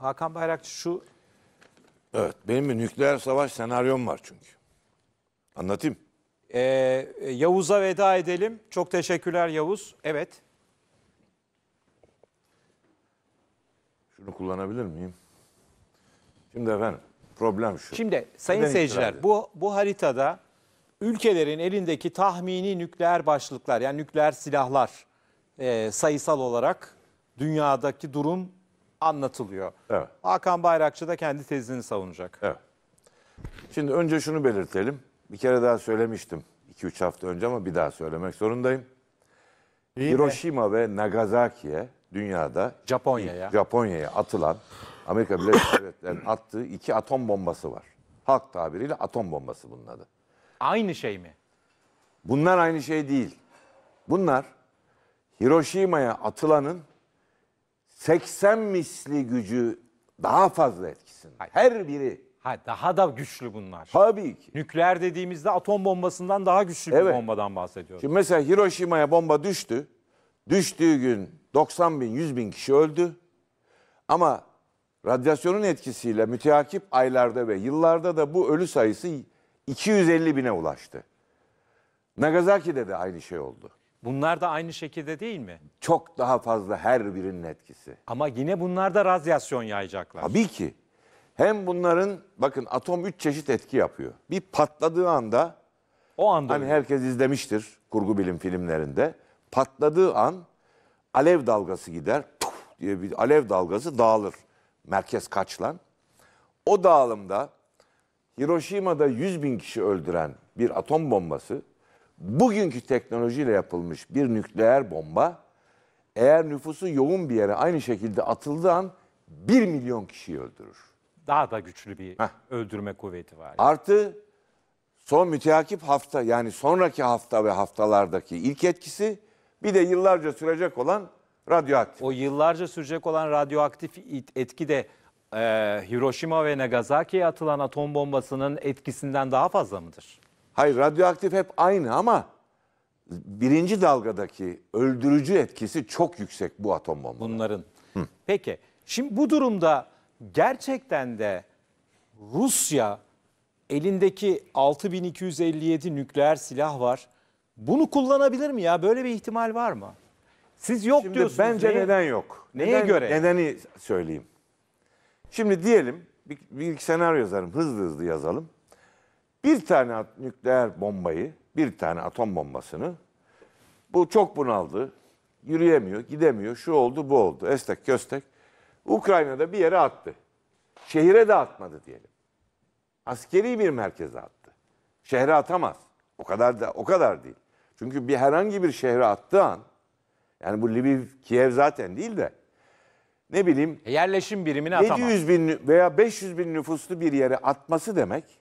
Hakan Bayrakçı şu... Evet benim bir nükleer savaş senaryom var çünkü. Anlatayım. Ee, Yavuz'a veda edelim. Çok teşekkürler Yavuz. Evet. Şunu kullanabilir miyim? Şimdi efendim problem şu. Şimdi sayın Neden seyirciler bu, bu haritada ülkelerin elindeki tahmini nükleer başlıklar yani nükleer silahlar e, sayısal olarak dünyadaki durum anlatılıyor. Evet. Hakan Bayrakçı da kendi tezini savunacak. Evet. Şimdi önce şunu belirtelim. Bir kere daha söylemiştim 2-3 hafta önce ama bir daha söylemek zorundayım. İyi Hiroşima mi? ve Nagasaki'ye dünyada Japonya'ya Japonya'ya atılan Amerika Birleşik Devletleri'nin attığı iki atom bombası var. Halk tabiriyle atom bombası bunun adı. Aynı şey mi? Bunlar aynı şey değil. Bunlar Hiroşima'ya atılanın 80 misli gücü daha fazla etkisinde. Hayır. Her biri. Ha, daha da güçlü bunlar. Tabii ki. Nükleer dediğimizde atom bombasından daha güçlü evet. bir bombadan bahsediyoruz. Şimdi mesela Hiroşima'ya bomba düştü. Düştüğü gün 90 bin, 100 bin kişi öldü. Ama radyasyonun etkisiyle müteakip aylarda ve yıllarda da bu ölü sayısı 250 bine ulaştı. Nagasaki'de de aynı şey oldu. Bunlar da aynı şekilde değil mi? Çok daha fazla her birinin etkisi. Ama yine bunlar da radyasyon yayacaklar. Tabii ki. Hem bunların bakın atom üç çeşit etki yapıyor. Bir patladığı anda o anda hani herkes izlemiştir kurgu bilim filmlerinde. Patladığı an alev dalgası gider. Tuf diye bir alev dalgası dağılır. Merkez kaçlan. O dağılımda Hiroşima'da 100 bin kişi öldüren bir atom bombası bugünkü teknolojiyle yapılmış bir nükleer bomba eğer nüfusu yoğun bir yere aynı şekilde atıldığı an 1 milyon kişiyi öldürür. Daha da güçlü bir Heh. öldürme kuvveti var. Yani. Artı son müteakip hafta yani sonraki hafta ve haftalardaki ilk etkisi bir de yıllarca sürecek olan radyoaktif. O yıllarca sürecek olan radyoaktif etki de e, Hiroşima ve Nagasaki'ye atılan atom bombasının etkisinden daha fazla mıdır? Hayır radyoaktif hep aynı ama birinci dalgadaki öldürücü etkisi çok yüksek bu atom bombaları. Bunların. Hı. Peki şimdi bu durumda gerçekten de Rusya elindeki 6257 nükleer silah var. Bunu kullanabilir mi ya? Böyle bir ihtimal var mı? Siz yok Şimdi diyorsunuz. Bence neye, neden yok? Neye neden, göre? Nedeni söyleyeyim. Şimdi diyelim bir, bir senaryo yazarım. Hızlı hızlı yazalım bir tane nükleer bombayı, bir tane atom bombasını bu çok bunaldı. Yürüyemiyor, gidemiyor, şu oldu, bu oldu. Estek köstek. Ukrayna'da bir yere attı. Şehire de atmadı diyelim. Askeri bir merkeze attı. Şehre atamaz. O kadar da o kadar değil. Çünkü bir herhangi bir şehre attığı an yani bu Lviv, Kiev zaten değil de ne bileyim e, yerleşim birimini 700 atamaz. bin veya 500 bin nüfuslu bir yere atması demek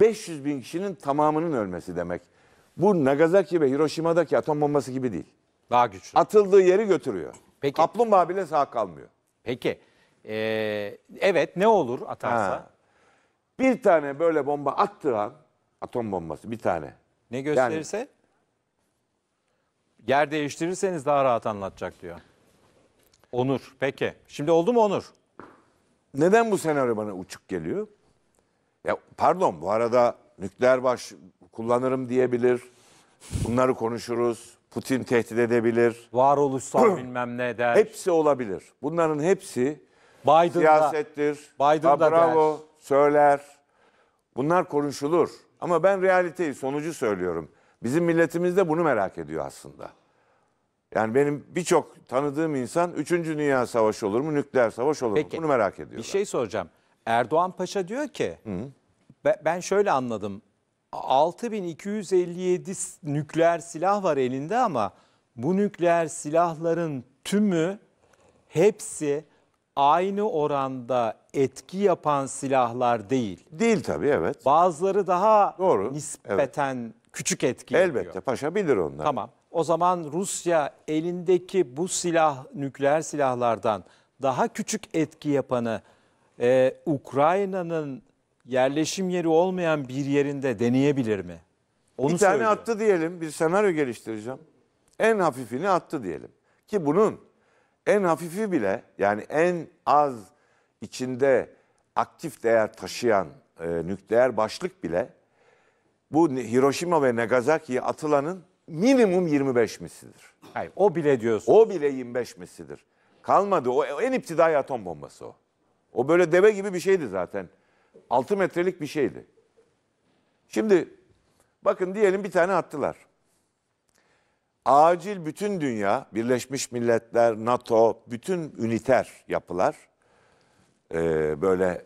500 bin kişinin tamamının ölmesi demek. Bu Nagasaki ve Hiroşima'daki atom bombası gibi değil. Daha güçlü. Atıldığı yeri götürüyor. Peki. Kaplumbağa bile sağ kalmıyor. Peki. Ee, evet ne olur atarsa? Ha. Bir tane böyle bomba attığı an atom bombası bir tane. Ne gösterirse? Yani, Yer değiştirirseniz daha rahat anlatacak diyor. Onur peki. Şimdi oldu mu Onur? Neden bu senaryo bana uçuk geliyor? Ya pardon bu arada nükleer baş kullanırım diyebilir. Bunları konuşuruz. Putin tehdit edebilir. Varoluşsal bilmem ne der. Hepsi olabilir. Bunların hepsi Biden'da, siyasettir. Biden'da ha, bravo der. söyler. Bunlar konuşulur. Ama ben realiteyi, sonucu söylüyorum. Bizim milletimiz de bunu merak ediyor aslında. Yani benim birçok tanıdığım insan 3. Dünya Savaşı olur mu, nükleer savaş olur mu? bunu merak ediyor. Bir şey soracağım. Erdoğan Paşa diyor ki Hı. ben şöyle anladım 6257 nükleer silah var elinde ama bu nükleer silahların tümü hepsi aynı oranda etki yapan silahlar değil. Değil tabii evet. Bazıları daha Doğru, nispeten evet. küçük etki yapıyor. Elbette paşa bilir onları. Tamam. O zaman Rusya elindeki bu silah nükleer silahlardan daha küçük etki yapanı e, Ukrayna'nın yerleşim yeri olmayan bir yerinde deneyebilir mi? Onu bir tane attı diyelim. Bir senaryo geliştireceğim. En hafifini attı diyelim. Ki bunun en hafifi bile yani en az içinde aktif değer taşıyan e, nükleer başlık bile bu Hiroşima ve Nagasaki'ye atılanın minimum 25 misidir. Hayır, o bile diyorsun. O bile 25 misidir. Kalmadı. O en iptidai atom bombası o. O böyle deve gibi bir şeydi zaten. 6 metrelik bir şeydi. Şimdi bakın diyelim bir tane attılar. Acil bütün dünya, Birleşmiş Milletler, NATO, bütün üniter yapılar, e, böyle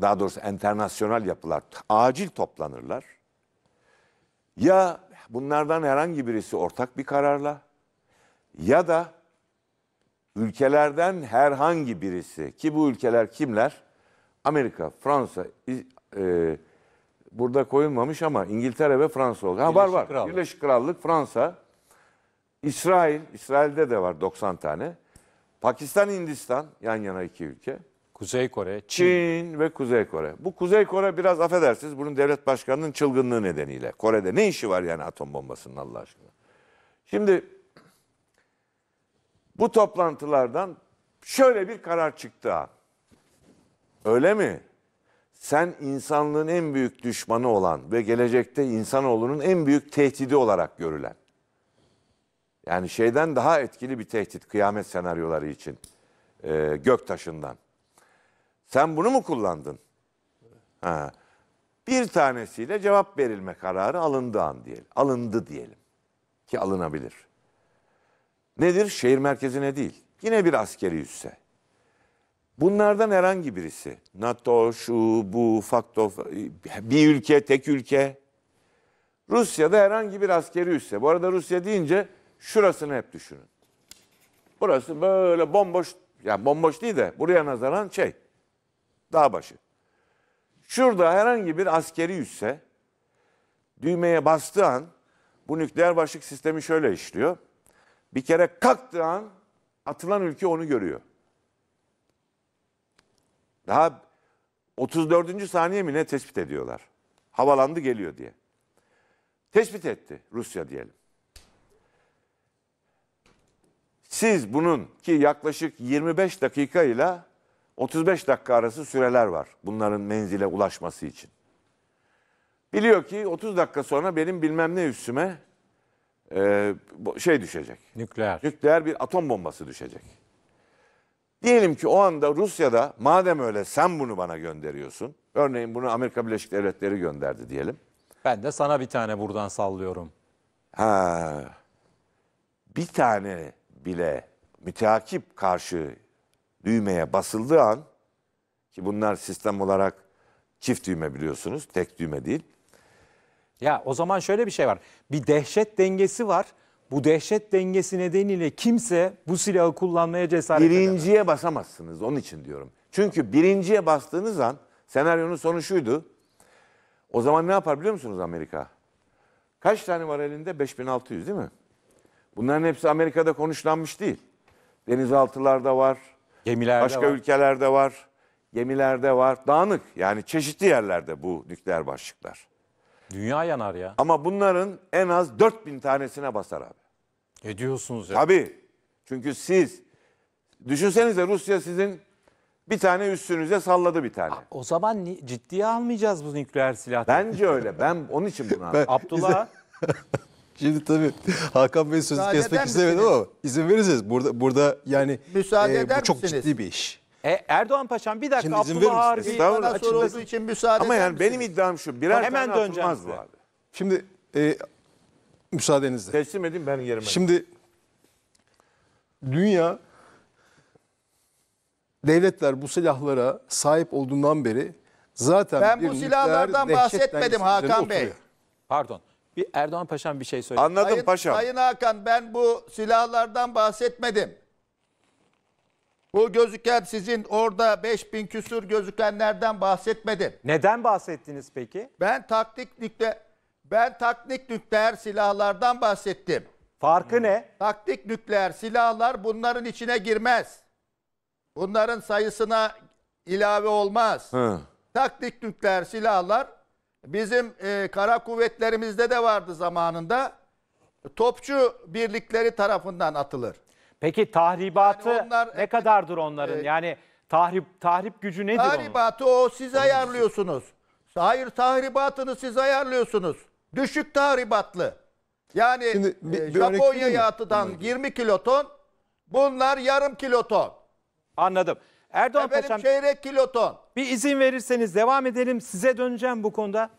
daha doğrusu internasyonal yapılar acil toplanırlar. Ya bunlardan herhangi birisi ortak bir kararla ya da ülkelerden herhangi birisi ki bu ülkeler kimler? Amerika, Fransa, e, burada koyulmamış ama İngiltere ve Fransa oldu. Ha, var var. Krallık. Birleşik Krallık, Fransa, İsrail, İsrail'de de var 90 tane. Pakistan, Hindistan yan yana iki ülke. Kuzey Kore, Çin. Çin ve Kuzey Kore. Bu Kuzey Kore biraz affedersiniz bunun devlet başkanının çılgınlığı nedeniyle. Kore'de ne işi var yani atom bombasının Allah aşkına? Şimdi bu toplantılardan şöyle bir karar çıktı Öyle mi? Sen insanlığın en büyük düşmanı olan ve gelecekte insanoğlunun en büyük tehdidi olarak görülen. Yani şeyden daha etkili bir tehdit kıyamet senaryoları için. E, göktaşından. Sen bunu mu kullandın? Ha. Bir tanesiyle cevap verilme kararı alındı an diyelim. Alındı diyelim. Ki alınabilir. Nedir? Şehir merkezine değil. Yine bir askeri üsse. Bunlardan herhangi birisi, NATO, şu, bu, fakto, bir ülke, tek ülke, Rusya'da herhangi bir askeri üsse. Bu arada Rusya deyince şurasını hep düşünün. Burası böyle bomboş, yani bomboş değil de buraya nazaran şey, dağ başı. Şurada herhangi bir askeri üsse düğmeye bastığı an bu nükleer başlık sistemi şöyle işliyor. Bir kere kalktığı an atılan ülke onu görüyor. Daha 34. saniye mi ne tespit ediyorlar. Havalandı geliyor diye. Tespit etti Rusya diyelim. Siz bunun ki yaklaşık 25 dakika ile 35 dakika arası süreler var bunların menzile ulaşması için. Biliyor ki 30 dakika sonra benim bilmem ne üstüme e, şey düşecek. Nükleer. Nükleer bir atom bombası düşecek. Diyelim ki o anda Rusya'da madem öyle sen bunu bana gönderiyorsun. Örneğin bunu Amerika Birleşik Devletleri gönderdi diyelim. Ben de sana bir tane buradan sallıyorum. Ha, bir tane bile müteakip karşı düğmeye basıldığı an ki bunlar sistem olarak çift düğme biliyorsunuz tek düğme değil. Ya o zaman şöyle bir şey var. Bir dehşet dengesi var. Bu dehşet dengesi nedeniyle kimse bu silahı kullanmaya cesaret edemez. Birinciye basamazsınız onun için diyorum. Çünkü birinciye bastığınız an senaryonun sonu şuydu. O zaman ne yapar biliyor musunuz Amerika? Kaç tane var elinde? 5600 değil mi? Bunların hepsi Amerika'da konuşlanmış değil. Denizaltılarda var, Gemilerde başka var. ülkelerde var, gemilerde var, dağınık. Yani çeşitli yerlerde bu nükleer başlıklar. Dünya yanar ya. Ama bunların en az 4000 tanesine basar abi. Ne diyorsunuz ya? Tabii. Çünkü siz düşünsenize Rusya sizin bir tane üstünüze salladı bir tane. O zaman ciddiye almayacağız bu nükleer silah. Bence öyle. Ben onun için bunu anlattım. Abdullah Şimdi tabii Hakan Bey sözü Müsaade kesmek istemedim ama izin verirseniz burada burada yani Müsaade e, eder bu çok misiniz? ciddi bir iş. E, Erdoğan Paşam bir dakika Şimdi izin verir misiniz? Harbi. Estağfurullah. Bana soru olduğu için müsaade Ama yani benim iddiam şu. Birer Hemen tane döneceğim bu abi. Şimdi e, müsaadenizle. Teslim edin ben yerime. Şimdi dünya devletler bu silahlara sahip olduğundan beri zaten Ben bir bu silahlardan bahsetmedim Hakan Bey. oturuyor. Pardon. Bir Erdoğan Paşam bir şey söyledi. Anladım Sayın, paşam. Sayın Hakan ben bu silahlardan bahsetmedim. Bu gözüken sizin orada 5000 küsür gözükenlerden bahsetmedim. Neden bahsettiniz peki? Ben taktik nükleer, ben taktik nükleer silahlardan bahsettim. Farkı ne? Taktik nükleer silahlar bunların içine girmez. Bunların sayısına ilave olmaz. Hı. Taktik nükleer silahlar bizim e, kara kuvvetlerimizde de vardı zamanında. Topçu birlikleri tarafından atılır. Peki tahribatı Yani onlar- ne kadardır onların? yani tahrip tahrip gücü nedir onun? Tahribatı o siz ayarlıyorsunuz. Hayır tahribatını siz ayarlıyorsunuz. Düşük tahribatlı. Yani e, Japonya vereyim yatıdan 20 kiloton bunlar yarım kiloton. Anladım. Erdoğan Efendim Paşam çeyrek kiloton. bir izin verirseniz devam edelim. Size döneceğim bu konuda.